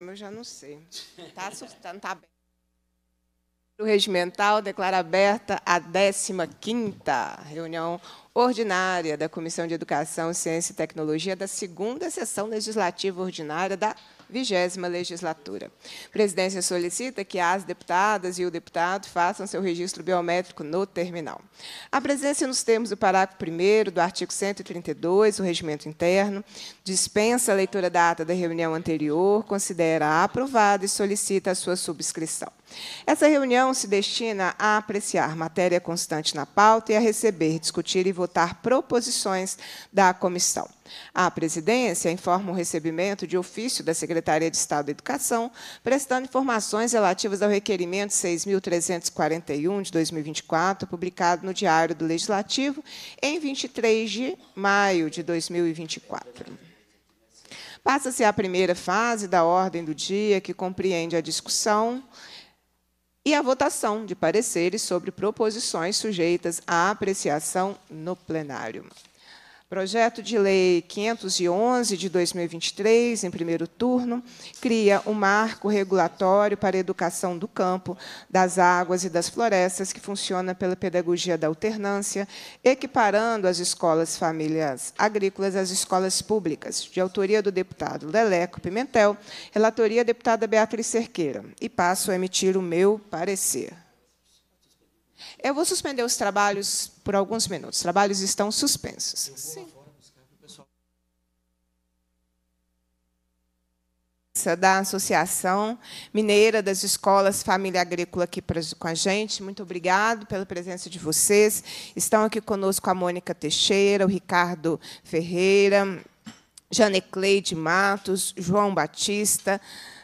Eu já não sei. Está assustando, tá bem. O regimental declara aberta a 15ª reunião ordinária da Comissão de Educação, Ciência e Tecnologia da segunda sessão legislativa ordinária da vigésima legislatura. A presidência solicita que as deputadas e o deputado façam seu registro biométrico no terminal. A presidência, nos termos do parágrafo 1 do artigo 132 do Regimento Interno, dispensa a leitura da ata da reunião anterior, considera aprovada e solicita a sua subscrição. Essa reunião se destina a apreciar matéria constante na pauta e a receber, discutir e votar proposições da comissão. A presidência informa o recebimento de ofício da Secretaria de Estado da Educação, prestando informações relativas ao requerimento 6.341 de 2024, publicado no Diário do Legislativo em 23 de maio de 2024. Passa-se a primeira fase da ordem do dia, que compreende a discussão e a votação de pareceres sobre proposições sujeitas à apreciação no plenário. Projeto de Lei 511 de 2023, em primeiro turno, cria um marco regulatório para a educação do campo, das águas e das florestas, que funciona pela pedagogia da alternância, equiparando as escolas famílias agrícolas às escolas públicas, de autoria do deputado Leleco Pimentel, relatoria deputada Beatriz Cerqueira. E passo a emitir o meu parecer. Eu vou suspender os trabalhos por alguns minutos. Os trabalhos estão suspensos. Sim. da Associação Mineira das Escolas Família Agrícola aqui com a gente. Muito obrigado pela presença de vocês. Estão aqui conosco a Mônica Teixeira, o Ricardo Ferreira, Jane Cleide Matos, João Batista,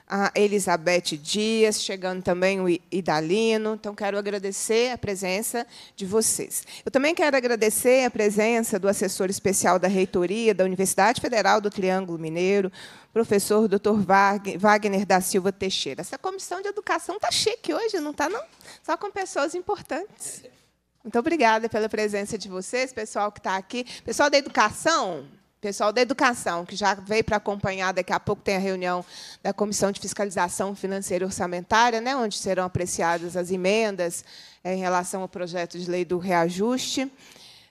a Elizabeth Dias, chegando também o Idalino. Então, quero agradecer a presença de vocês. Eu também quero agradecer a presença do assessor especial da reitoria da Universidade Federal do Triângulo Mineiro, professor Dr. Wagner da Silva Teixeira. Essa comissão de educação está chique hoje, não está, não? Só com pessoas importantes. Muito obrigada pela presença de vocês, pessoal que está aqui. Pessoal da educação, pessoal da educação, que já veio para acompanhar, daqui a pouco tem a reunião da Comissão de Fiscalização Financeira e Orçamentária, né, onde serão apreciadas as emendas eh, em relação ao projeto de lei do reajuste.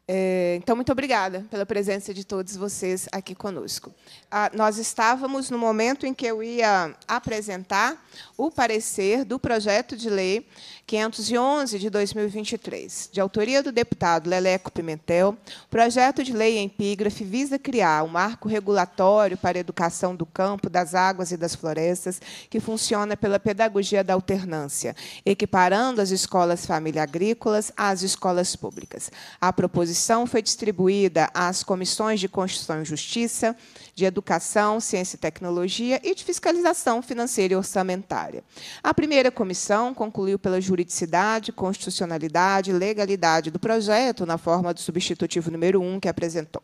É, então, muito obrigada pela presença de todos vocês aqui conosco. Ah, nós estávamos no momento em que eu ia apresentar o parecer do projeto de lei 511 de 2023, de autoria do deputado Leleco Pimentel. O projeto de lei em epígrafe visa criar um marco regulatório para a educação do campo, das águas e das florestas, que funciona pela pedagogia da alternância, equiparando as escolas família agrícolas às escolas públicas. A proposição proposição foi distribuída às comissões de Constituição e Justiça, de Educação, Ciência e Tecnologia e de Fiscalização Financeira e Orçamentária. A primeira comissão concluiu pela juridicidade, constitucionalidade e legalidade do projeto, na forma do substitutivo número 1 que apresentou.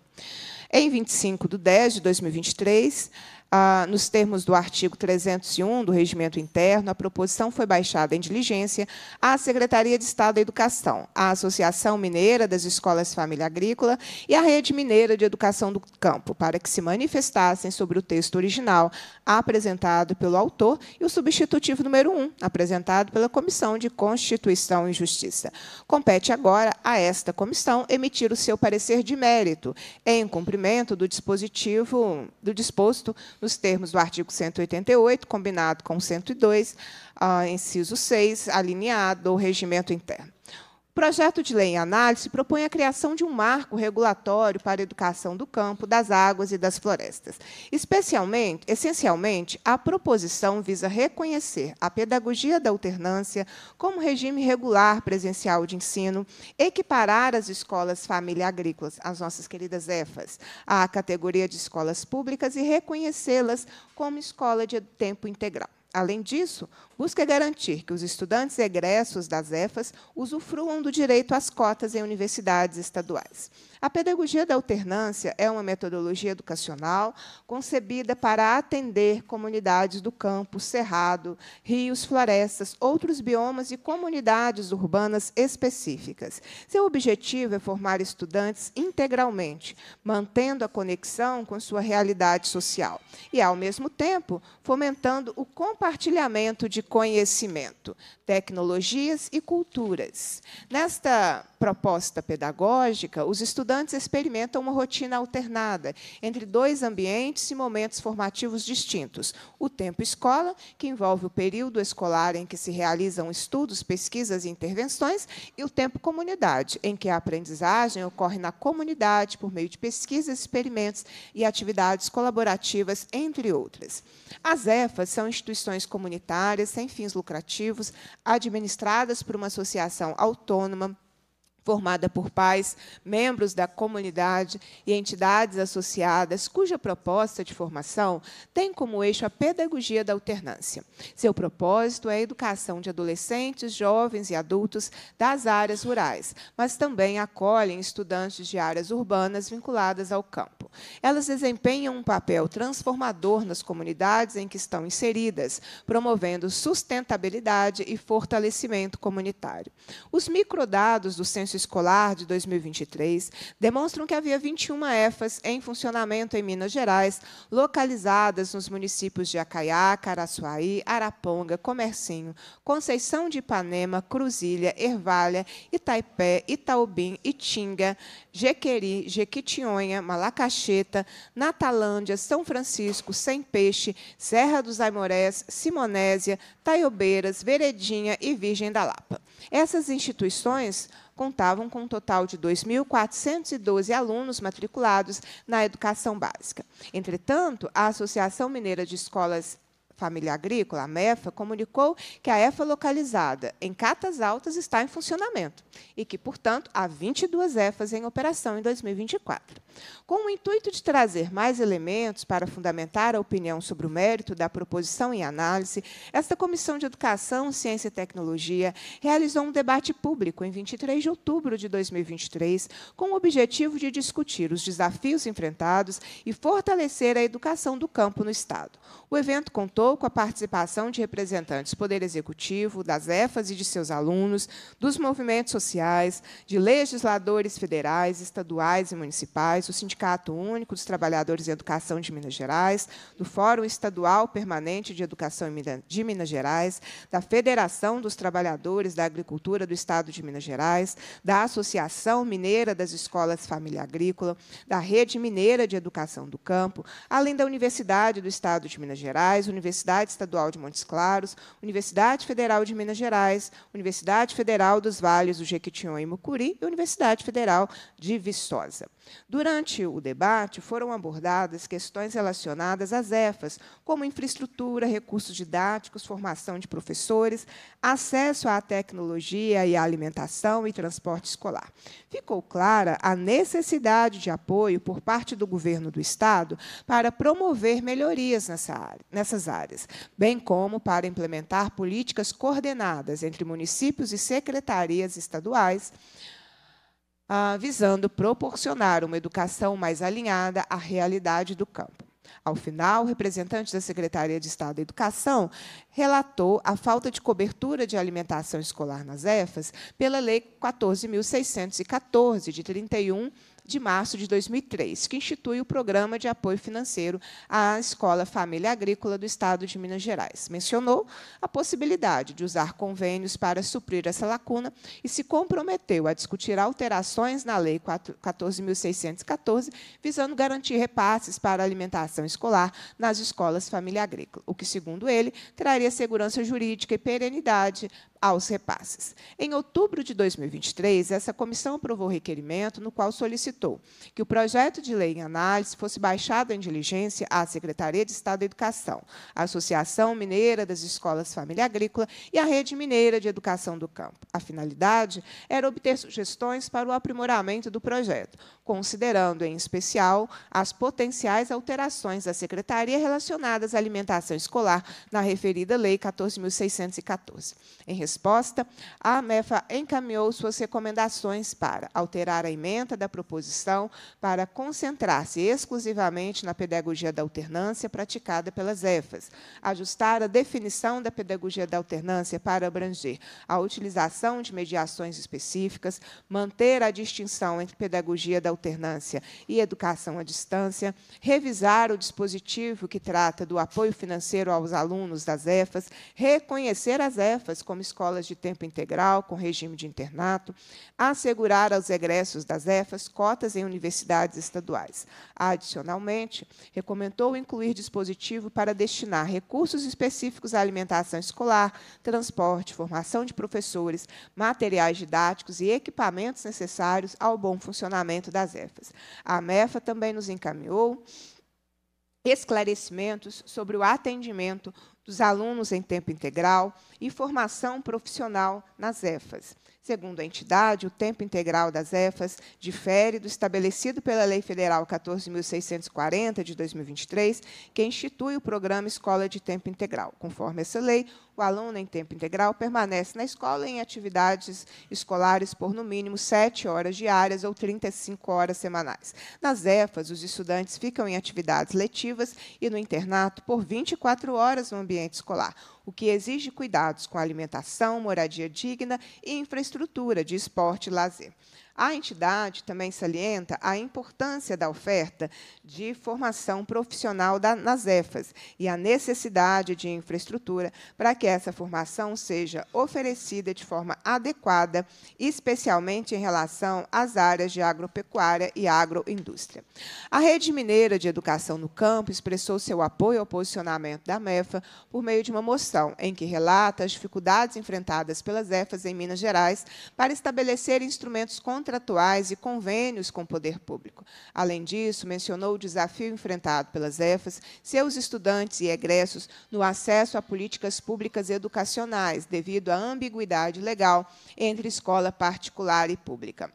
Em 25 de 10 de 2023, ah, nos termos do artigo 301 do Regimento Interno, a proposição foi baixada em diligência à Secretaria de Estado da Educação, à Associação Mineira das Escolas Família Agrícola e à Rede Mineira de Educação do Campo, para que se manifestassem sobre o texto original apresentado pelo autor e o substitutivo número 1, apresentado pela Comissão de Constituição e Justiça. Compete agora a esta comissão emitir o seu parecer de mérito, em cumprimento do dispositivo do disposto nos termos do artigo 188, combinado com 102, uh, ah, inciso 6, alineado ao regimento interno. O projeto de lei em análise propõe a criação de um marco regulatório para a educação do campo, das águas e das florestas. Especialmente, essencialmente, a proposição visa reconhecer a pedagogia da alternância como regime regular presencial de ensino, equiparar as escolas família agrícolas, as nossas queridas EFAs, à categoria de escolas públicas e reconhecê-las como escola de tempo integral. Além disso, busca garantir que os estudantes egressos das EFAS usufruam do direito às cotas em universidades estaduais. A pedagogia da alternância é uma metodologia educacional concebida para atender comunidades do campo, cerrado, rios, florestas, outros biomas e comunidades urbanas específicas. Seu objetivo é formar estudantes integralmente, mantendo a conexão com sua realidade social e, ao mesmo tempo, fomentando o compartilhamento de conhecimento, tecnologias e culturas. Nesta proposta pedagógica, os estudantes experimentam uma rotina alternada entre dois ambientes e momentos formativos distintos: o tempo escola, que envolve o período escolar em que se realizam estudos, pesquisas e intervenções, e o tempo comunidade, em que a aprendizagem ocorre na comunidade por meio de pesquisas, experimentos e atividades colaborativas, entre outras. As EFAs são instituições comunitárias sem fins lucrativos, administradas por uma associação autônoma formada por pais, membros da comunidade e entidades associadas, cuja proposta de formação tem como eixo a pedagogia da alternância. Seu propósito é a educação de adolescentes, jovens e adultos das áreas rurais, mas também acolhem estudantes de áreas urbanas vinculadas ao campo. Elas desempenham um papel transformador nas comunidades em que estão inseridas, promovendo sustentabilidade e fortalecimento comunitário. Os microdados do Censo escolar de 2023 demonstram que havia 21 EFAs em funcionamento em Minas Gerais, localizadas nos municípios de Acaiá, Caraçuaí, Araponga, Comercinho, Conceição de Ipanema, Cruzilha, Ervalha, Itaipé, Itaubim, Itinga, Jequeri, Jequitinhonha, Malacacheta, Natalândia, São Francisco, Sem Peixe, Serra dos Aimorés, Simonésia, Taiobeiras, Veredinha e Virgem da Lapa. Essas instituições contavam com um total de 2.412 alunos matriculados na educação básica. Entretanto, a Associação Mineira de Escolas Família Agrícola, a MEFA, comunicou que a EFA localizada em Catas Altas está em funcionamento e que, portanto, há 22 EFAs em operação em 2024. Com o intuito de trazer mais elementos para fundamentar a opinião sobre o mérito da proposição em análise, esta Comissão de Educação, Ciência e Tecnologia realizou um debate público em 23 de outubro de 2023 com o objetivo de discutir os desafios enfrentados e fortalecer a educação do campo no Estado. O evento contou contou com a participação de representantes do Poder Executivo, das EFAs e de seus alunos, dos movimentos sociais, de legisladores federais, estaduais e municipais, do Sindicato Único dos Trabalhadores em Educação de Minas Gerais, do Fórum Estadual Permanente de Educação de Minas Gerais, da Federação dos Trabalhadores da Agricultura do Estado de Minas Gerais, da Associação Mineira das Escolas Família Agrícola, da Rede Mineira de Educação do Campo, além da Universidade do Estado de Minas Gerais, Universidade Universidade Estadual de Montes Claros, Universidade Federal de Minas Gerais, Universidade Federal dos Vales do Jequitinhonha e Mucuri e Universidade Federal de Viçosa. Durante o debate, foram abordadas questões relacionadas às EFAs, como infraestrutura, recursos didáticos, formação de professores, acesso à tecnologia e à alimentação e transporte escolar. Ficou clara a necessidade de apoio por parte do governo do Estado para promover melhorias nessa área, nessas áreas áreas, bem como para implementar políticas coordenadas entre municípios e secretarias estaduais, ah, visando proporcionar uma educação mais alinhada à realidade do campo. Ao final, o representante da Secretaria de Estado da Educação relatou a falta de cobertura de alimentação escolar nas EFAS pela Lei 14.614, de 31 de março de 2003, que institui o Programa de Apoio Financeiro à Escola Família Agrícola do Estado de Minas Gerais. Mencionou a possibilidade de usar convênios para suprir essa lacuna e se comprometeu a discutir alterações na Lei 14.614, visando garantir repasses para alimentação escolar nas escolas família agrícola, o que, segundo ele, traria segurança jurídica e perenidade aos repasses. Em outubro de 2023, essa comissão aprovou o requerimento no qual solicitou que o projeto de lei em análise fosse baixado em diligência à Secretaria de Estado da Educação, à Associação Mineira das Escolas Família Agrícola e à Rede Mineira de Educação do Campo. A finalidade era obter sugestões para o aprimoramento do projeto, considerando, em especial, as potenciais alterações da Secretaria relacionadas à alimentação escolar na referida Lei 14.614. Em resposta, a AMEFA encaminhou suas recomendações para alterar a emenda da proposição para concentrar-se exclusivamente na pedagogia da alternância praticada pelas EFAs, ajustar a definição da pedagogia da alternância para abranger a utilização de mediações específicas, manter a distinção entre pedagogia da alternância e educação à distância, revisar o dispositivo que trata do apoio financeiro aos alunos das EFAs, reconhecer as EFAs como escolas escolas de tempo integral, com regime de internato, assegurar aos egressos das EFAS cotas em universidades estaduais. Adicionalmente, recomendou incluir dispositivo para destinar recursos específicos à alimentação escolar, transporte, formação de professores, materiais didáticos e equipamentos necessários ao bom funcionamento das EFAS. A MEFA também nos encaminhou esclarecimentos sobre o atendimento dos alunos em tempo integral e formação profissional nas EFAS. Segundo a entidade, o tempo integral das EFAS difere do estabelecido pela Lei Federal 14.640, de 2023, que institui o programa Escola de Tempo Integral. Conforme essa lei, o aluno em tempo integral permanece na escola em atividades escolares por no mínimo 7 horas diárias ou 35 horas semanais. Nas EFAs, os estudantes ficam em atividades letivas e no internato por 24 horas no ambiente escolar, o que exige cuidados com alimentação, moradia digna e infraestrutura de esporte e lazer. A entidade também salienta a importância da oferta de formação profissional da, nas EFAS e a necessidade de infraestrutura para que essa formação seja oferecida de forma adequada, especialmente em relação às áreas de agropecuária e agroindústria. A Rede Mineira de Educação no Campo expressou seu apoio ao posicionamento da MEFA por meio de uma moção em que relata as dificuldades enfrentadas pelas EFAS em Minas Gerais para estabelecer instrumentos contra contratuais e convênios com o poder público. Além disso, mencionou o desafio enfrentado pelas EFAS, seus estudantes e egressos no acesso a políticas públicas educacionais, devido à ambiguidade legal entre escola particular e pública.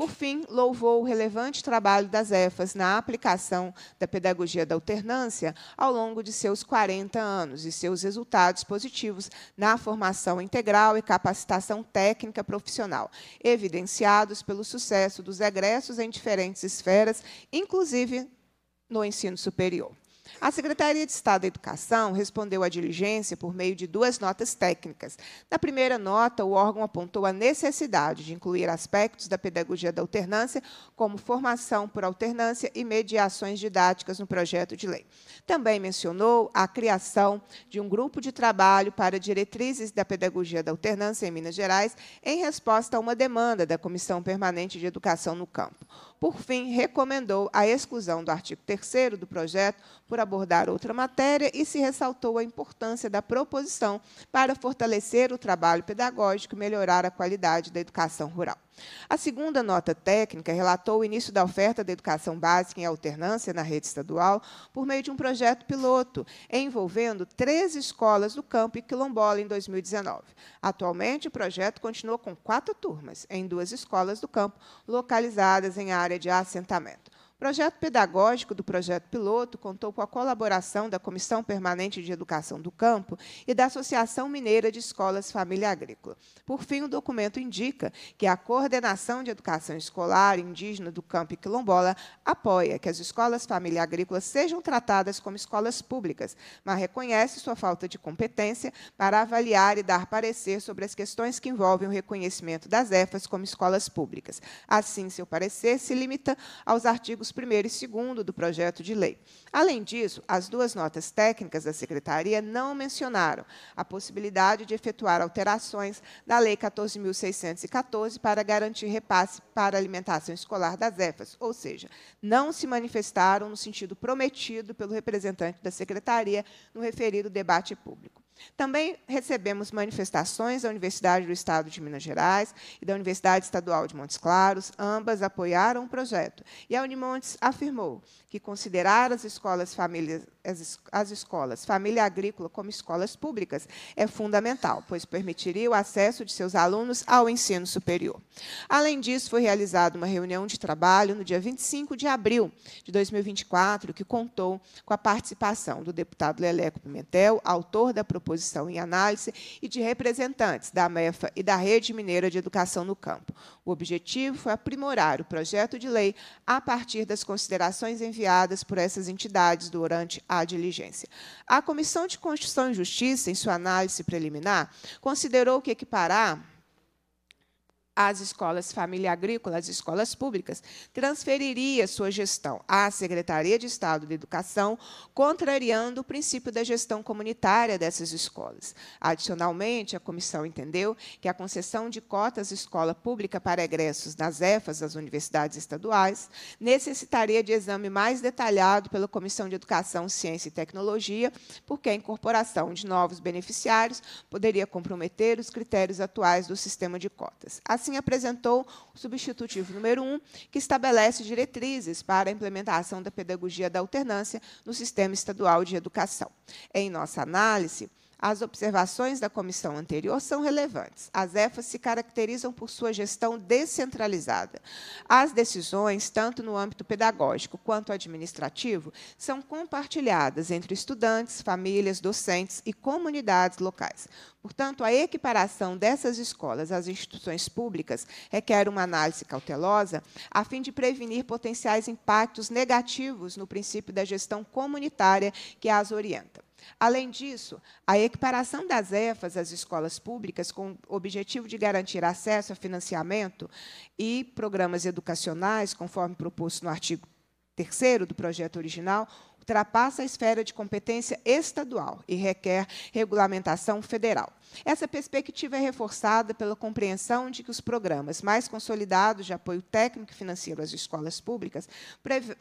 Por fim, louvou o relevante trabalho das EFAS na aplicação da pedagogia da alternância ao longo de seus 40 anos e seus resultados positivos na formação integral e capacitação técnica profissional, evidenciados pelo sucesso dos egressos em diferentes esferas, inclusive no ensino superior. A Secretaria de Estado da Educação respondeu à diligência por meio de duas notas técnicas. Na primeira nota, o órgão apontou a necessidade de incluir aspectos da pedagogia da alternância, como formação por alternância e mediações didáticas no projeto de lei. Também mencionou a criação de um grupo de trabalho para diretrizes da pedagogia da alternância em Minas Gerais, em resposta a uma demanda da Comissão Permanente de Educação no Campo. Por fim, recomendou a exclusão do artigo 3 do projeto por abordar outra matéria e se ressaltou a importância da proposição para fortalecer o trabalho pedagógico e melhorar a qualidade da educação rural. A segunda nota técnica relatou o início da oferta da educação básica em alternância na rede estadual por meio de um projeto piloto envolvendo três escolas do campo e quilombola em 2019. Atualmente, o projeto continua com quatro turmas em duas escolas do campo localizadas em área de assentamento. O projeto pedagógico do projeto piloto contou com a colaboração da Comissão Permanente de Educação do Campo e da Associação Mineira de Escolas Família Agrícola. Por fim, o documento indica que a coordenação de educação escolar indígena do campo e quilombola apoia que as escolas família agrícola sejam tratadas como escolas públicas, mas reconhece sua falta de competência para avaliar e dar parecer sobre as questões que envolvem o reconhecimento das EFAs como escolas públicas. Assim, seu parecer se limita aos artigos parágrafos 1 e 2 do projeto de lei. Além disso, as duas notas técnicas da Secretaria não mencionaram a possibilidade de efetuar alterações da Lei 14.614 para garantir repasse para alimentação escolar das EFAS, ou seja, não se manifestaram no sentido prometido pelo representante da Secretaria no referido debate público. Também recebemos manifestações da Universidade do Estado de Minas Gerais e da Universidade Estadual de Montes Claros, ambas apoiaram o projeto. E a Unimontes afirmou que considerar as escolas famílias as, as escolas família agrícola como escolas públicas é fundamental, pois permitiria o acesso de seus alunos ao ensino superior. Além disso, foi realizada uma reunião de trabalho no dia 25 de abril de 2024, que contou com a participação do deputado Leleco Pimentel, autor da proposta reposição e análise e de representantes da MEFA e da Rede Mineira de Educação no Campo. O objetivo foi aprimorar o projeto de lei a partir das considerações enviadas por essas entidades durante a diligência. A Comissão de Constituição e Justiça, em sua análise preliminar, considerou que equiparar às escolas família agrícola, às escolas públicas, transferiria sua gestão à Secretaria de Estado de Educação, contrariando o princípio da gestão comunitária dessas escolas. Adicionalmente, a comissão entendeu que a concessão de cotas escola pública para egressos nas EFAs das universidades estaduais necessitaria de exame mais detalhado pela Comissão de Educação, Ciência e Tecnologia, porque a incorporação de novos beneficiários poderia comprometer os critérios atuais do sistema de cotas assim apresentou o substitutivo número 1, que estabelece diretrizes para a implementação da pedagogia da alternância no sistema estadual de educação. Em nossa análise, as observações da comissão anterior são relevantes. As EFAs se caracterizam por sua gestão descentralizada. As decisões, tanto no âmbito pedagógico quanto administrativo, são compartilhadas entre estudantes, famílias, docentes e comunidades locais. Portanto, a equiparação dessas escolas às instituições públicas requer uma análise cautelosa a fim de prevenir potenciais impactos negativos no princípio da gestão comunitária que as orienta. Além disso, a equiparação das EFAs às escolas públicas, com o objetivo de garantir acesso a financiamento e programas educacionais, conforme proposto no artigo 3 do projeto original, ultrapassa a esfera de competência estadual e requer regulamentação federal. Essa perspectiva é reforçada pela compreensão de que os programas mais consolidados de apoio técnico e financeiro às escolas públicas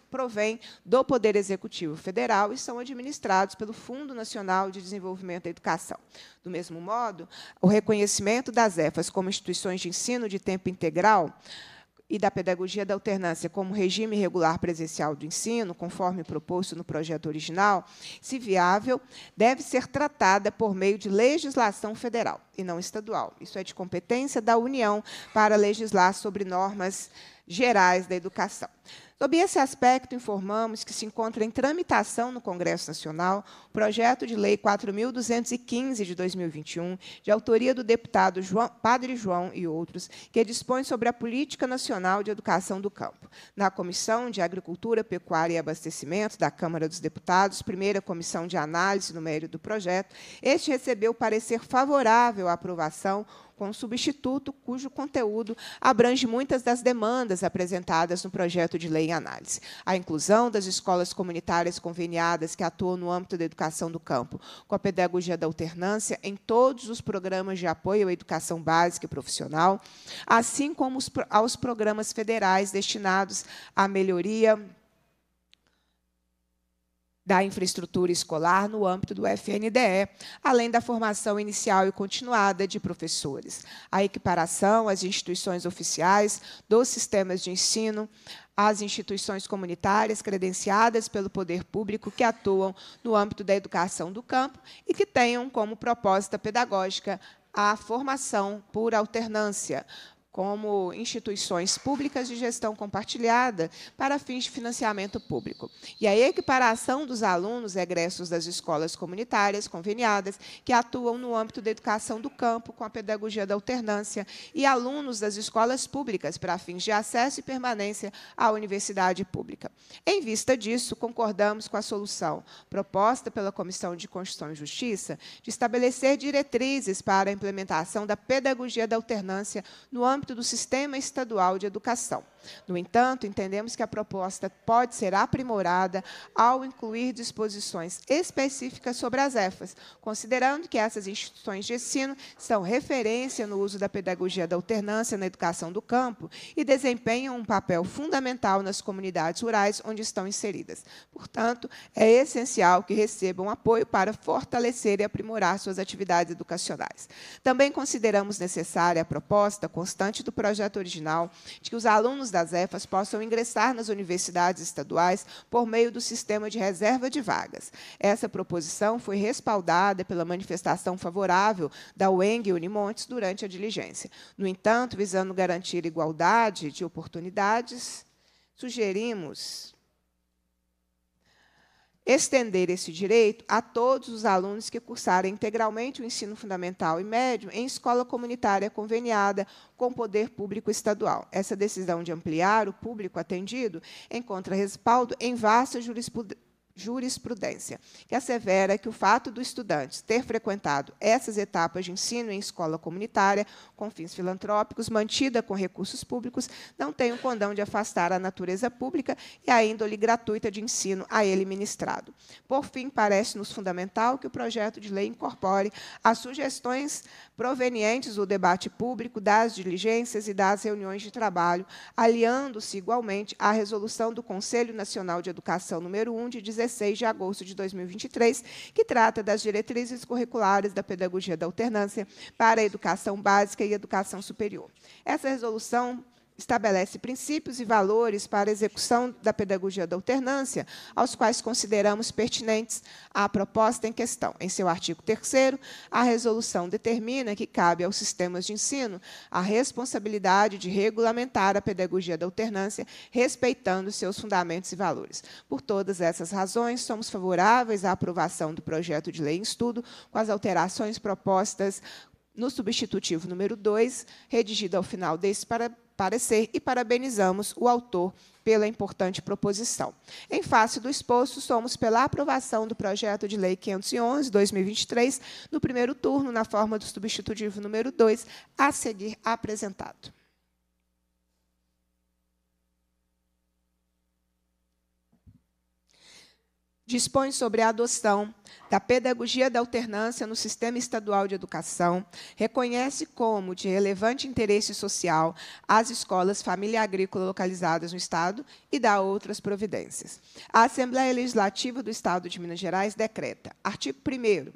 provêm do Poder Executivo Federal e são administrados pelo Fundo Nacional de Desenvolvimento da Educação. Do mesmo modo, o reconhecimento das EFAs como instituições de ensino de tempo integral e da pedagogia da alternância como regime regular presencial do ensino, conforme proposto no projeto original, se viável, deve ser tratada por meio de legislação federal e não estadual. Isso é de competência da União para legislar sobre normas gerais da educação. Sob esse aspecto, informamos que se encontra em tramitação no Congresso Nacional o projeto de lei 4.215 de 2021, de autoria do deputado João, Padre João e outros, que dispõe sobre a Política Nacional de Educação do Campo. Na Comissão de Agricultura, Pecuária e Abastecimento da Câmara dos Deputados, primeira comissão de análise no mérito do projeto, este recebeu parecer favorável à aprovação com um substituto cujo conteúdo abrange muitas das demandas apresentadas no projeto de lei em análise. A inclusão das escolas comunitárias conveniadas que atuam no âmbito da educação do campo, com a pedagogia da alternância em todos os programas de apoio à educação básica e profissional, assim como aos programas federais destinados à melhoria da infraestrutura escolar no âmbito do FNDE, além da formação inicial e continuada de professores, a equiparação às instituições oficiais dos sistemas de ensino, às instituições comunitárias credenciadas pelo poder público que atuam no âmbito da educação do campo e que tenham como proposta pedagógica a formação por alternância, como instituições públicas de gestão compartilhada para fins de financiamento público. E a equiparação dos alunos egressos das escolas comunitárias conveniadas que atuam no âmbito da educação do campo com a pedagogia da alternância e alunos das escolas públicas para fins de acesso e permanência à universidade pública. Em vista disso, concordamos com a solução proposta pela Comissão de Constituição e Justiça de estabelecer diretrizes para a implementação da pedagogia da alternância no âmbito do Sistema Estadual de Educação. No entanto, entendemos que a proposta pode ser aprimorada ao incluir disposições específicas sobre as EFAs, considerando que essas instituições de ensino são referência no uso da pedagogia da alternância na educação do campo e desempenham um papel fundamental nas comunidades rurais onde estão inseridas. Portanto, é essencial que recebam apoio para fortalecer e aprimorar suas atividades educacionais. Também consideramos necessária a proposta constante importante do projeto original de que os alunos das EFAS possam ingressar nas universidades estaduais por meio do sistema de reserva de vagas. Essa proposição foi respaldada pela manifestação favorável da UENG e Unimontes durante a diligência. No entanto, visando garantir igualdade de oportunidades, sugerimos estender esse direito a todos os alunos que cursarem integralmente o ensino fundamental e médio em escola comunitária conveniada com o poder público estadual. Essa decisão de ampliar o público atendido encontra respaldo em vasta jurisprudência jurisprudência, que assevera que o fato do estudante ter frequentado essas etapas de ensino em escola comunitária com fins filantrópicos, mantida com recursos públicos, não tem o um condão de afastar a natureza pública e a índole gratuita de ensino a ele ministrado. Por fim, parece-nos fundamental que o projeto de lei incorpore as sugestões provenientes do debate público, das diligências e das reuniões de trabalho, aliando-se igualmente à resolução do Conselho Nacional de Educação número 1 de 16 16 de agosto de 2023, que trata das diretrizes curriculares da pedagogia da alternância para a educação básica e educação superior. Essa resolução estabelece princípios e valores para a execução da pedagogia da alternância, aos quais consideramos pertinentes à proposta em questão. Em seu artigo 3 a resolução determina que cabe aos sistemas de ensino a responsabilidade de regulamentar a pedagogia da alternância, respeitando seus fundamentos e valores. Por todas essas razões, somos favoráveis à aprovação do projeto de lei em estudo, com as alterações propostas no substitutivo número 2, redigido ao final desse parágrafo parecer e parabenizamos o autor pela importante proposição. Em face do exposto, somos pela aprovação do projeto de lei 511/2023 no primeiro turno na forma do substitutivo número 2 a seguir apresentado. dispõe sobre a adoção da pedagogia da alternância no sistema estadual de educação, reconhece como de relevante interesse social as escolas família agrícola localizadas no Estado e dá outras providências. A Assembleia Legislativa do Estado de Minas Gerais decreta, artigo 1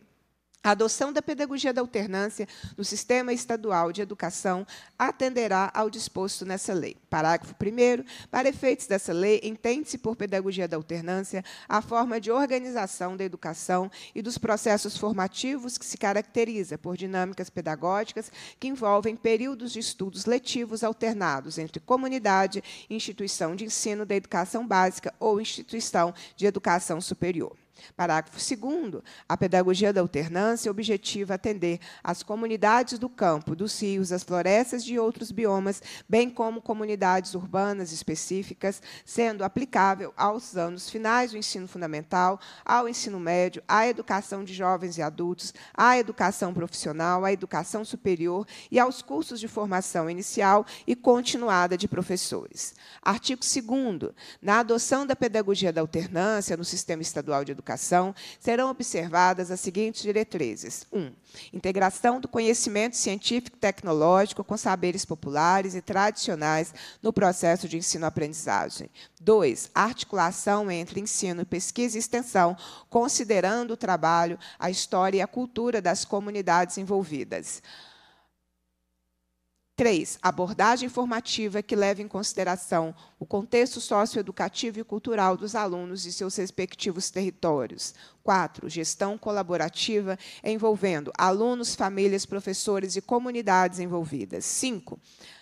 a adoção da pedagogia da alternância no sistema estadual de educação atenderá ao disposto nessa lei. Parágrafo 1. Para efeitos dessa lei, entende-se por pedagogia da alternância a forma de organização da educação e dos processos formativos que se caracteriza por dinâmicas pedagógicas que envolvem períodos de estudos letivos alternados entre comunidade, instituição de ensino da educação básica ou instituição de educação superior. Parágrafo 2. A pedagogia da alternância objetiva atender às comunidades do campo, dos rios, das florestas e outros biomas, bem como comunidades urbanas específicas, sendo aplicável aos anos finais do ensino fundamental, ao ensino médio, à educação de jovens e adultos, à educação profissional, à educação superior e aos cursos de formação inicial e continuada de professores. Artigo 2. Na adoção da pedagogia da alternância no sistema estadual de educação, Educação, serão observadas as seguintes diretrizes. 1. Um, integração do conhecimento científico e tecnológico com saberes populares e tradicionais no processo de ensino-aprendizagem. 2. Articulação entre ensino, pesquisa e extensão, considerando o trabalho, a história e a cultura das comunidades envolvidas. 3. Abordagem formativa que leve em consideração o contexto socioeducativo e cultural dos alunos e seus respectivos territórios. 4. Gestão colaborativa envolvendo alunos, famílias, professores e comunidades envolvidas. 5.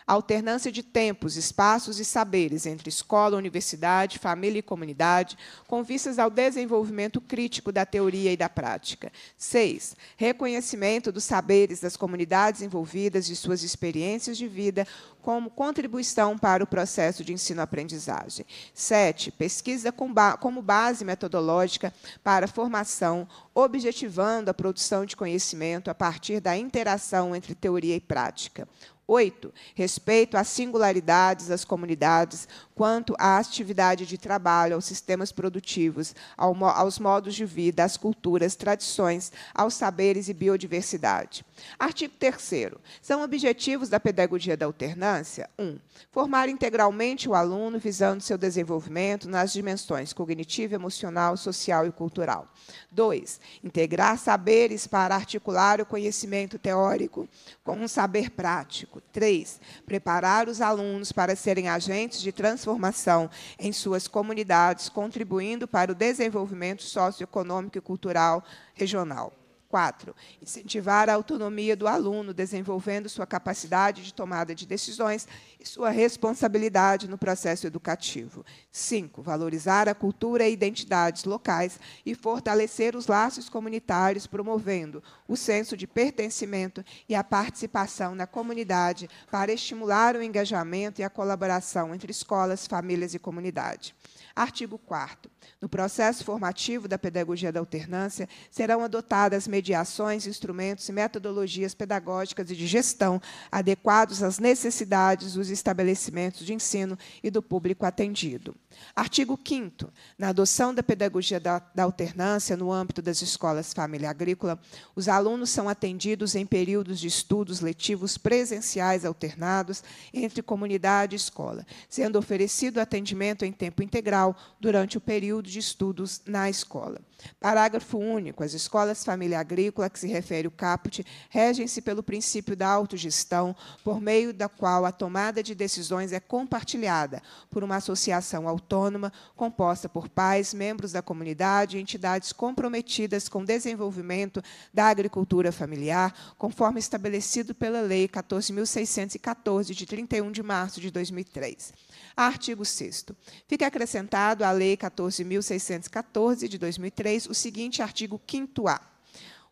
Alternância de tempos, espaços e saberes entre escola, universidade, família e comunidade, com vistas ao desenvolvimento crítico da teoria e da prática. 6. Reconhecimento dos saberes das comunidades envolvidas, e suas experiências de vida, como contribuição para o processo de ensino-aprendizagem. Sete, pesquisa com ba como base metodológica para formação, objetivando a produção de conhecimento a partir da interação entre teoria e prática. 8. Respeito às singularidades das comunidades quanto à atividade de trabalho, aos sistemas produtivos, ao, aos modos de vida, às culturas, tradições, aos saberes e biodiversidade. Artigo 3 São objetivos da pedagogia da alternância: 1. Um, formar integralmente o aluno visando seu desenvolvimento nas dimensões cognitiva, emocional, social e cultural. 2. Integrar saberes para articular o conhecimento teórico com um saber prático. 3. Preparar os alunos para serem agentes de transformação em suas comunidades, contribuindo para o desenvolvimento socioeconômico e cultural regional. 4. Incentivar a autonomia do aluno, desenvolvendo sua capacidade de tomada de decisões e sua responsabilidade no processo educativo. 5. Valorizar a cultura e identidades locais e fortalecer os laços comunitários, promovendo o senso de pertencimento e a participação na comunidade para estimular o engajamento e a colaboração entre escolas, famílias e comunidade. Artigo 4 no processo formativo da pedagogia da alternância, serão adotadas mediações, instrumentos e metodologias pedagógicas e de gestão adequados às necessidades dos estabelecimentos de ensino e do público atendido. Artigo 5. Na adoção da pedagogia da, da alternância no âmbito das escolas família agrícola, os alunos são atendidos em períodos de estudos letivos presenciais alternados entre comunidade e escola, sendo oferecido atendimento em tempo integral durante o período período de estudos na escola. Parágrafo único. As escolas família agrícola a que se refere o caput regem-se pelo princípio da autogestão, por meio da qual a tomada de decisões é compartilhada por uma associação autônoma composta por pais, membros da comunidade e entidades comprometidas com o desenvolvimento da agricultura familiar, conforme estabelecido pela Lei 14.614, de 31 de março de 2003. Artigo 6. Fica acrescentado à Lei 14.614, de 2003, o seguinte artigo 5A.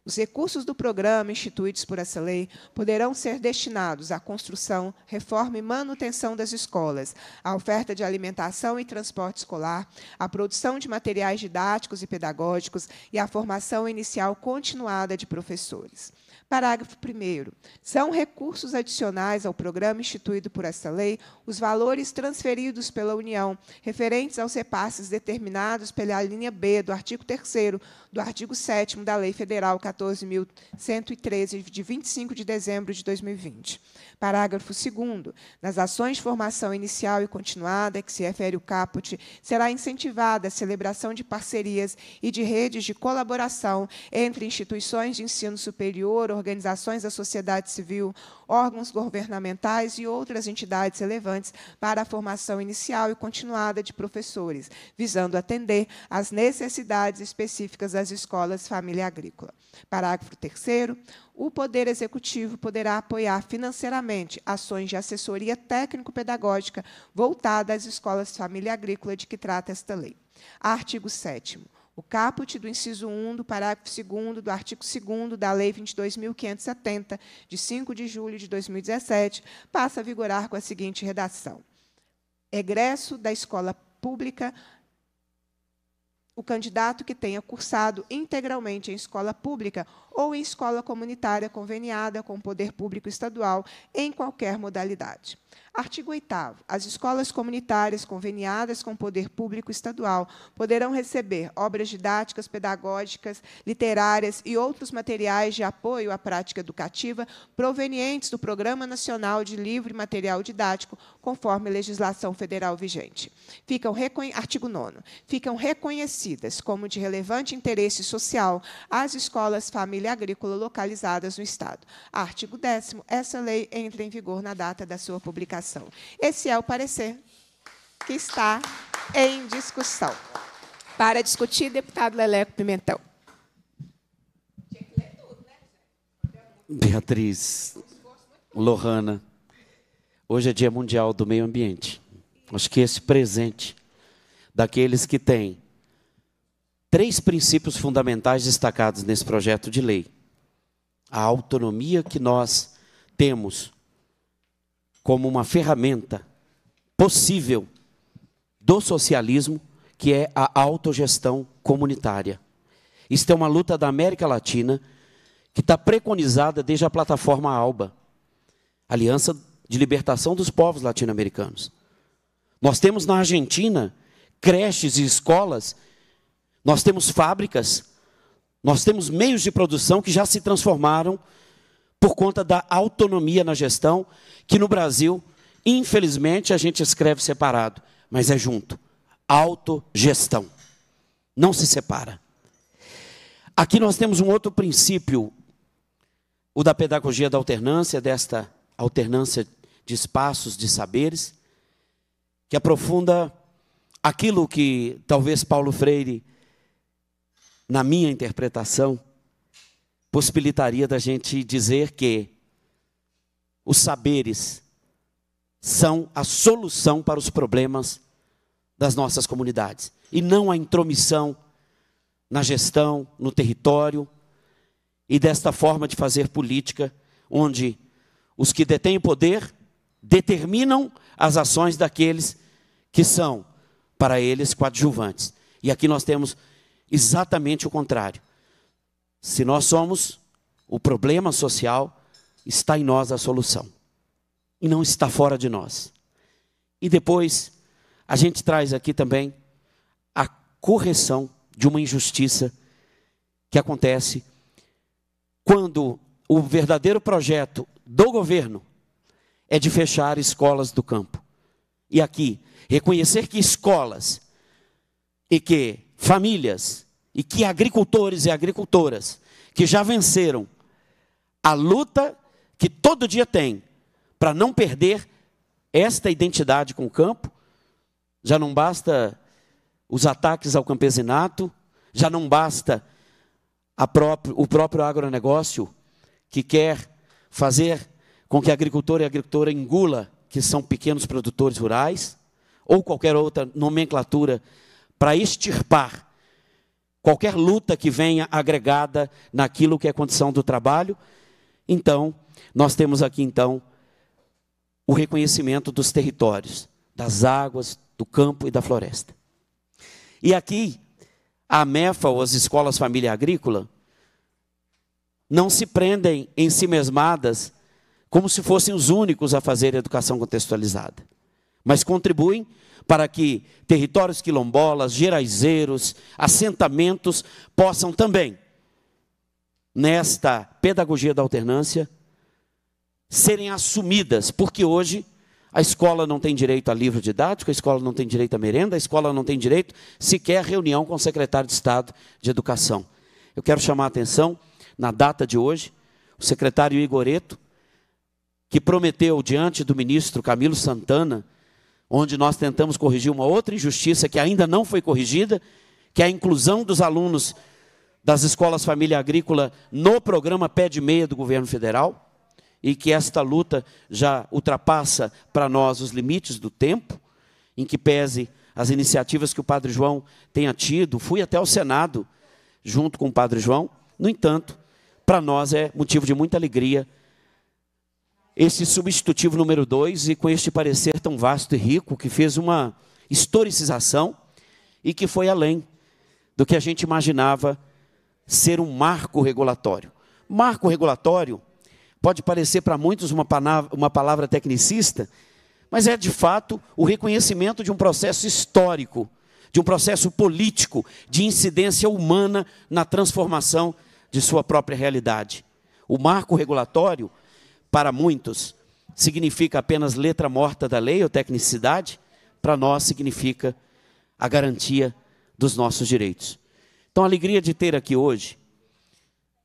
Os recursos do programa instituídos por essa lei poderão ser destinados à construção, reforma e manutenção das escolas, à oferta de alimentação e transporte escolar, à produção de materiais didáticos e pedagógicos e à formação inicial continuada de professores. Parágrafo 1. São recursos adicionais ao programa instituído por esta lei os valores transferidos pela União referentes aos repasses determinados pela linha B do artigo 3 do artigo 7 da Lei Federal 14.113, de 25 de dezembro de 2020. Parágrafo 2. Nas ações de formação inicial e continuada, que se refere o caput, será incentivada a celebração de parcerias e de redes de colaboração entre instituições de ensino superior organizações da sociedade civil, órgãos governamentais e outras entidades relevantes para a formação inicial e continuada de professores, visando atender às necessidades específicas das escolas família agrícola. Parágrafo 3 o Poder Executivo poderá apoiar financeiramente ações de assessoria técnico-pedagógica voltada às escolas família agrícola de que trata esta lei. Artigo 7 o caput do inciso 1 do parágrafo 2 do artigo 2 da Lei 22.570, de 5 de julho de 2017, passa a vigorar com a seguinte redação: Egresso da escola pública o candidato que tenha cursado integralmente em escola pública ou em escola comunitária conveniada com o poder público estadual, em qualquer modalidade. Artigo 8 As escolas comunitárias conveniadas com o poder público estadual poderão receber obras didáticas, pedagógicas, literárias e outros materiais de apoio à prática educativa provenientes do Programa Nacional de Livre Material Didático, conforme legislação federal vigente. Ficam artigo 9 Ficam reconhecidas como de relevante interesse social as escolas familiares agrícola localizadas no Estado. Artigo 10. Essa lei entra em vigor na data da sua publicação. Esse é o parecer que está em discussão. Para discutir, deputado Leleco Pimentel. Beatriz, Lohana, hoje é Dia Mundial do Meio Ambiente. Acho que esse presente daqueles que têm três princípios fundamentais destacados nesse projeto de lei. A autonomia que nós temos como uma ferramenta possível do socialismo, que é a autogestão comunitária. Isto é uma luta da América Latina que está preconizada desde a plataforma ALBA, Aliança de Libertação dos Povos Latino-Americanos. Nós temos na Argentina creches e escolas nós temos fábricas, nós temos meios de produção que já se transformaram por conta da autonomia na gestão, que no Brasil, infelizmente, a gente escreve separado, mas é junto. Autogestão. Não se separa. Aqui nós temos um outro princípio, o da pedagogia da alternância, desta alternância de espaços, de saberes, que aprofunda aquilo que talvez Paulo Freire na minha interpretação, possibilitaria da gente dizer que os saberes são a solução para os problemas das nossas comunidades e não a intromissão na gestão, no território e desta forma de fazer política onde os que detêm o poder determinam as ações daqueles que são para eles coadjuvantes. E aqui nós temos exatamente o contrário. Se nós somos o problema social, está em nós a solução. E não está fora de nós. E depois, a gente traz aqui também a correção de uma injustiça que acontece quando o verdadeiro projeto do governo é de fechar escolas do campo. E aqui, reconhecer que escolas e que famílias e que agricultores e agricultoras que já venceram a luta que todo dia tem para não perder esta identidade com o campo. Já não basta os ataques ao campesinato, já não basta próprio, o próprio agronegócio que quer fazer com que agricultor e agricultora engula que são pequenos produtores rurais, ou qualquer outra nomenclatura para extirpar qualquer luta que venha agregada naquilo que é condição do trabalho. Então, nós temos aqui então o reconhecimento dos territórios, das águas, do campo e da floresta. E aqui a MEFA ou as escolas família agrícola não se prendem em si mesmadas como se fossem os únicos a fazer educação contextualizada, mas contribuem para que territórios quilombolas, geraizeiros, assentamentos possam também, nesta pedagogia da alternância, serem assumidas, porque hoje a escola não tem direito a livro didático, a escola não tem direito a merenda, a escola não tem direito sequer a reunião com o secretário de Estado de Educação. Eu quero chamar a atenção, na data de hoje, o secretário Igoreto, que prometeu diante do ministro Camilo Santana onde nós tentamos corrigir uma outra injustiça que ainda não foi corrigida, que é a inclusão dos alunos das escolas família agrícola no programa pé de meia do governo federal, e que esta luta já ultrapassa para nós os limites do tempo, em que pese as iniciativas que o Padre João tenha tido, fui até o Senado junto com o Padre João. No entanto, para nós é motivo de muita alegria esse substitutivo número 2 e com este parecer tão vasto e rico que fez uma historicização e que foi além do que a gente imaginava ser um marco regulatório. Marco regulatório pode parecer para muitos uma palavra, uma palavra tecnicista, mas é de fato o reconhecimento de um processo histórico, de um processo político, de incidência humana na transformação de sua própria realidade. O marco regulatório para muitos, significa apenas letra morta da lei ou tecnicidade, para nós significa a garantia dos nossos direitos. Então, a alegria de ter aqui hoje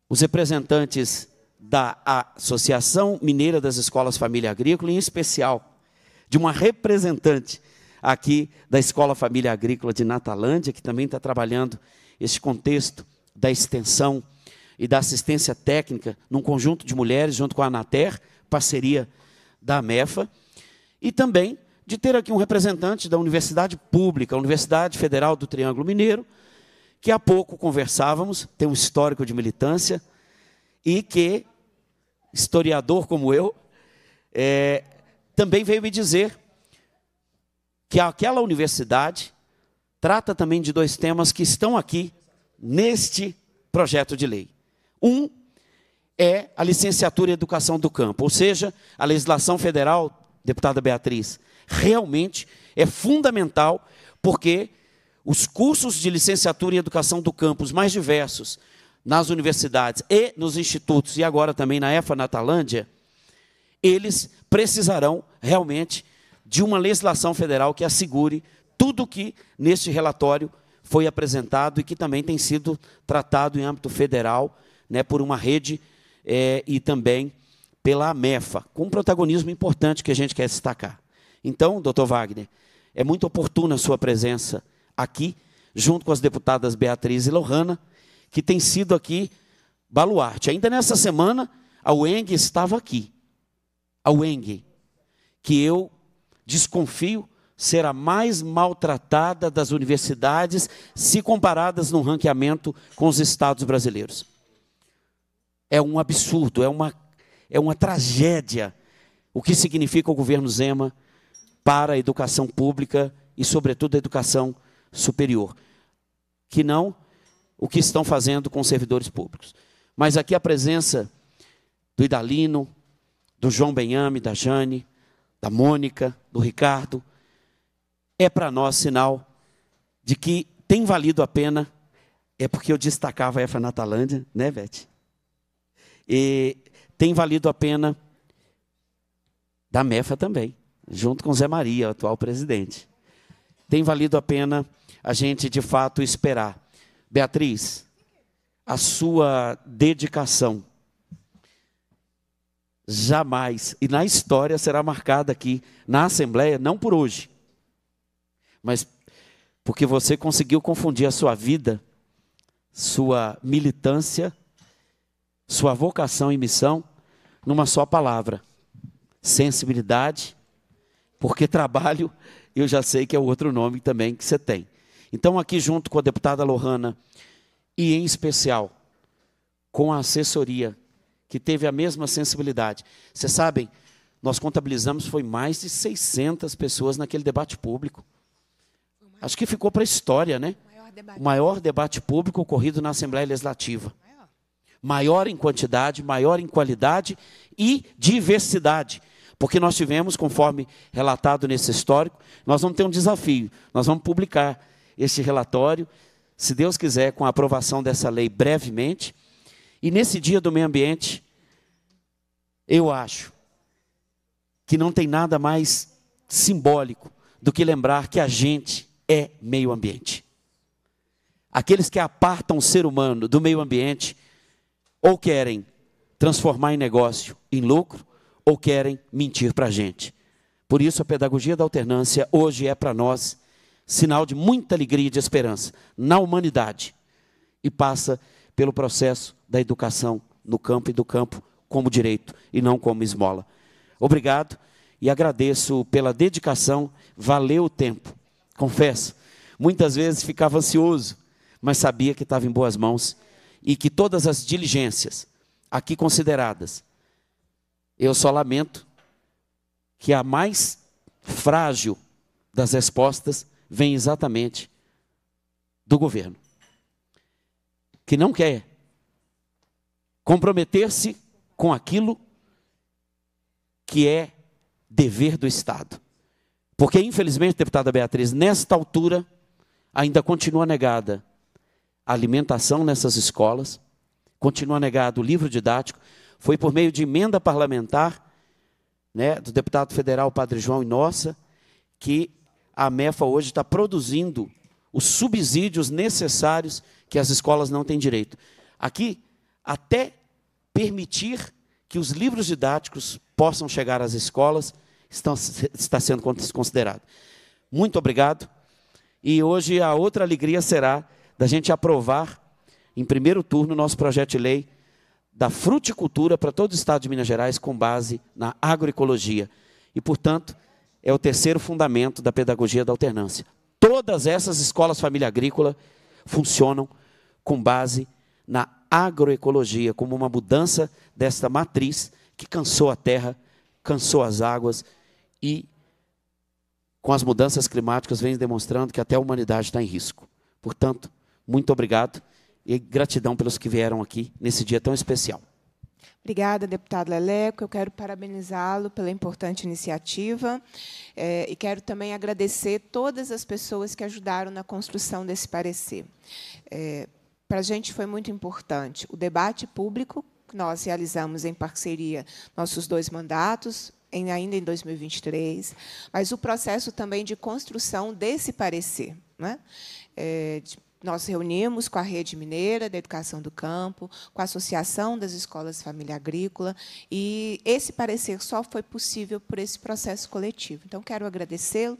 os representantes da Associação Mineira das Escolas Família Agrícola, em especial de uma representante aqui da Escola Família Agrícola de Natalândia, que também está trabalhando esse contexto da extensão e da assistência técnica num conjunto de mulheres, junto com a Anater, parceria da AMEFA, e também de ter aqui um representante da Universidade Pública, a Universidade Federal do Triângulo Mineiro, que há pouco conversávamos, tem um histórico de militância, e que, historiador como eu, é, também veio me dizer que aquela universidade trata também de dois temas que estão aqui neste projeto de lei. Um é a licenciatura em educação do campo, ou seja, a legislação federal, deputada Beatriz, realmente é fundamental, porque os cursos de licenciatura em educação do campo, os mais diversos, nas universidades e nos institutos, e agora também na EFA Natalândia, eles precisarão realmente de uma legislação federal que assegure tudo o que neste relatório foi apresentado e que também tem sido tratado em âmbito federal né, por uma rede é, e também pela AMEFA, com um protagonismo importante que a gente quer destacar. Então, doutor Wagner, é muito oportuna a sua presença aqui, junto com as deputadas Beatriz e Lohana, que tem sido aqui baluarte. Ainda nessa semana, a UENG estava aqui. A UENG, que eu desconfio ser a mais maltratada das universidades, se comparadas no ranqueamento com os estados brasileiros é um absurdo, é uma, é uma tragédia o que significa o governo Zema para a educação pública e, sobretudo, a educação superior, que não o que estão fazendo com os servidores públicos. Mas aqui a presença do Idalino, do João Benhame, da Jane, da Mônica, do Ricardo, é para nós sinal de que tem valido a pena. É porque eu destacava a EFA Natalândia, né, Vete? E tem valido a pena da MEFA também, junto com Zé Maria, atual presidente. Tem valido a pena a gente, de fato, esperar. Beatriz, a sua dedicação jamais, e na história será marcada aqui, na Assembleia, não por hoje, mas porque você conseguiu confundir a sua vida, sua militância, sua vocação e missão numa só palavra: sensibilidade, porque trabalho eu já sei que é outro nome também que você tem. Então, aqui junto com a deputada Lohana, e em especial com a assessoria, que teve a mesma sensibilidade. Vocês sabem, nós contabilizamos, foi mais de 600 pessoas naquele debate público. Acho que ficou para a história, né? O maior debate público ocorrido na Assembleia Legislativa maior em quantidade, maior em qualidade e diversidade. Porque nós tivemos, conforme relatado nesse histórico, nós vamos ter um desafio. Nós vamos publicar este relatório, se Deus quiser, com a aprovação dessa lei brevemente. E nesse dia do meio ambiente, eu acho que não tem nada mais simbólico do que lembrar que a gente é meio ambiente. Aqueles que apartam o ser humano do meio ambiente ou querem transformar em negócio, em lucro, ou querem mentir para a gente. Por isso, a pedagogia da alternância hoje é para nós sinal de muita alegria e de esperança na humanidade e passa pelo processo da educação no campo e do campo como direito e não como esmola. Obrigado e agradeço pela dedicação, valeu o tempo. Confesso, muitas vezes ficava ansioso, mas sabia que estava em boas mãos e que todas as diligências aqui consideradas, eu só lamento que a mais frágil das respostas vem exatamente do governo, que não quer comprometer-se com aquilo que é dever do Estado. Porque, infelizmente, deputada Beatriz, nesta altura, ainda continua negada a alimentação nessas escolas, continua negado o livro didático, foi por meio de emenda parlamentar né, do deputado federal Padre João Inossa que a MEFA hoje está produzindo os subsídios necessários que as escolas não têm direito. Aqui, até permitir que os livros didáticos possam chegar às escolas estão, está sendo considerado. Muito obrigado. E hoje a outra alegria será da gente aprovar em primeiro turno o nosso projeto de lei da fruticultura para todo o estado de Minas Gerais com base na agroecologia. E, portanto, é o terceiro fundamento da pedagogia da alternância. Todas essas escolas família agrícola funcionam com base na agroecologia, como uma mudança desta matriz que cansou a terra, cansou as águas e, com as mudanças climáticas, vem demonstrando que até a humanidade está em risco. Portanto, muito obrigado e gratidão pelos que vieram aqui nesse dia tão especial. Obrigada, deputado Leleco. Eu quero parabenizá-lo pela importante iniciativa eh, e quero também agradecer todas as pessoas que ajudaram na construção desse parecer. Eh, Para a gente foi muito importante o debate público que nós realizamos em parceria nossos dois mandatos, em, ainda em 2023, mas o processo também de construção desse parecer, né? É, de, nós reunimos com a Rede Mineira da Educação do Campo, com a Associação das Escolas Família Agrícola, e esse parecer só foi possível por esse processo coletivo. Então, quero agradecê-lo.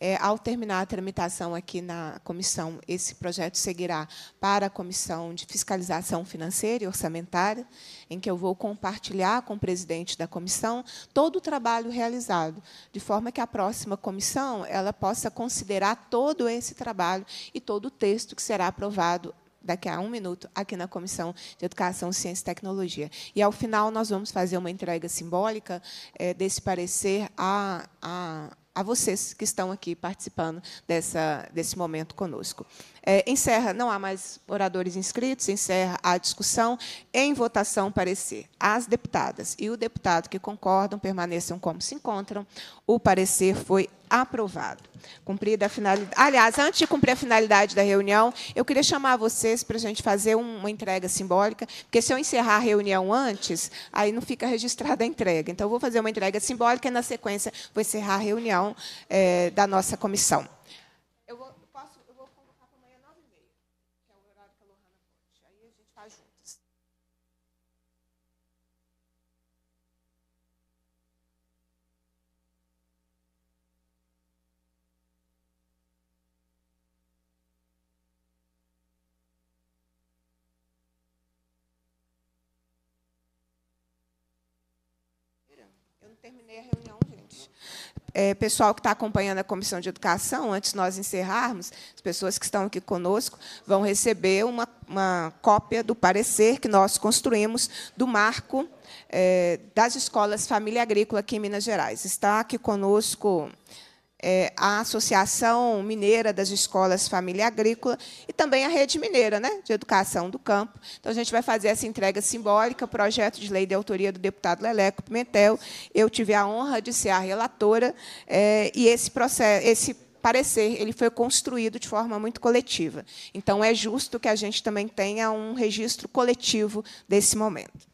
É, ao terminar a tramitação aqui na comissão, esse projeto seguirá para a Comissão de Fiscalização Financeira e Orçamentária, em que eu vou compartilhar com o presidente da comissão todo o trabalho realizado, de forma que a próxima comissão ela possa considerar todo esse trabalho e todo o texto que será aprovado daqui a um minuto aqui na Comissão de Educação, Ciência e Tecnologia. E, ao final, nós vamos fazer uma entrega simbólica é, desse parecer a, a, a vocês que estão aqui participando dessa, desse momento conosco. É, encerra, não há mais oradores inscritos, encerra a discussão. Em votação, parecer. As deputadas e o deputado que concordam permaneçam como se encontram. O parecer foi aprovado. Cumprida a finalidade. Aliás, antes de cumprir a finalidade da reunião, eu queria chamar vocês para a gente fazer uma entrega simbólica, porque se eu encerrar a reunião antes, aí não fica registrada a entrega. Então, eu vou fazer uma entrega simbólica e, na sequência, vou encerrar a reunião é, da nossa comissão. é, pessoal que está acompanhando a Comissão de Educação, antes de nós encerrarmos, as pessoas que estão aqui conosco vão receber uma, uma cópia do parecer que nós construímos do marco é, das escolas família agrícola aqui em Minas Gerais. Está aqui conosco é, a Associação Mineira das Escolas Família Agrícola e também a Rede Mineira né, de Educação do Campo. Então, a gente vai fazer essa entrega simbólica, projeto de lei de autoria do deputado Leleco Pimentel. Eu tive a honra de ser a relatora é, e esse processo, esse parecer, ele foi construído de forma muito coletiva. Então, é justo que a gente também tenha um registro coletivo desse momento.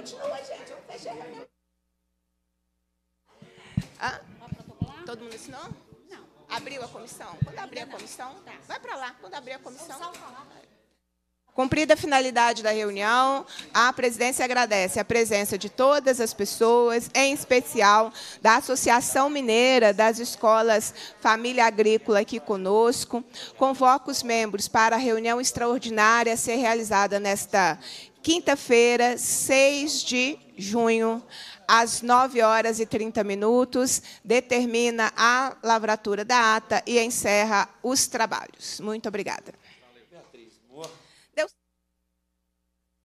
Continua, gente. eu fechei a reunião. Ah? Todo mundo assinou? Não. Abriu a comissão? Quando abrir a comissão, tá. vai para lá. Quando abrir a comissão. Cumprida a finalidade da reunião, a presidência agradece a presença de todas as pessoas, em especial da Associação Mineira das Escolas Família Agrícola aqui conosco. Convoca os membros para a reunião extraordinária a ser realizada nesta quinta-feira, 6 de junho, às 9 horas e 30 minutos, determina a lavratura da ata e encerra os trabalhos. Muito obrigada.